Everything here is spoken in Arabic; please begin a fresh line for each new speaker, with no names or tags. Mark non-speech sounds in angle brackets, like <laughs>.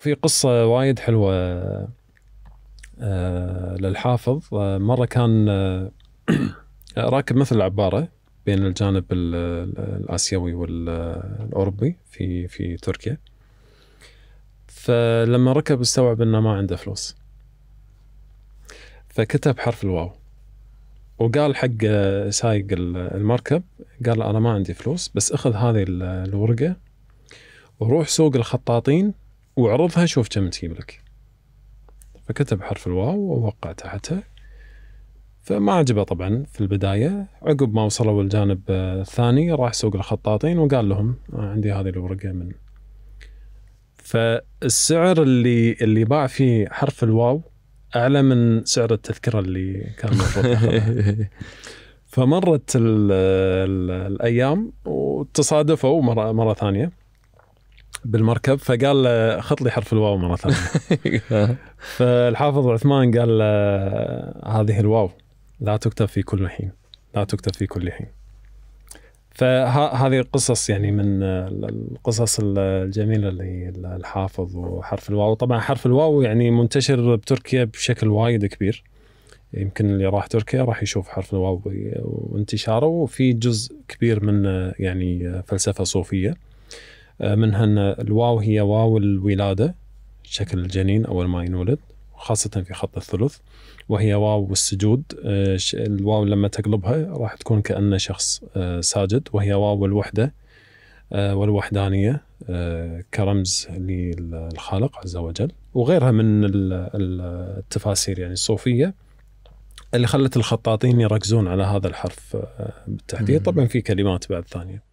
في قصه وايد حلوه آه، آه، للحافظ آه، مره كان <clears throat> راكب مثل العباره بين الجانب الاسيوي والاوروبي في في تركيا فلما ركب استوعب انه ما عنده فلوس فكتب حرف الواو وقال حق سايق المركب قال انا ما عندي فلوس بس اخذ هذه الورقه وروح سوق الخطاطين وعرضها شوف كم تجيب لك فكتب حرف الواو ووقع تحتها فما عجبه طبعا في البدايه عقب ما وصلوا الجانب الثاني راح سوق الخطاطين وقال لهم آه، عندي هذه الورقه من فالسعر اللي اللي باع فيه حرف الواو اعلى من سعر التذكره اللي كان المفروض <laughs> فمرت الـ الـ الايام وتصادفوا مره مره ثانيه بالمركب فقال له خط لي حرف الواو مره ثانيه <laughs> فالحافظ عثمان قال له هذه الواو لا تكتب في كل حين لا تكتب في كل حين فهذه قصص يعني من القصص الجميله اللي الحافظ وحرف الواو طبعا حرف الواو يعني منتشر بتركيا بشكل وايد كبير يمكن اللي راح تركيا راح يشوف حرف الواو وانتشاره وفي جزء كبير من يعني فلسفه صوفيه آه، منها ان الواو هي واو الولاده شكل الجنين اول ما ينولد خاصة في خط الثلث وهي واو السجود آه، الواو لما تقلبها راح تكون كأنه شخص آه، ساجد وهي واو الوحدة والوحدانية كرمز للخالق عز وجل وغيرها من التفاسير يعني الصوفية اللي خلت الخطاطين يركزون على هذا الحرف بالتحديد طبعا في كلمات بعد ثانيه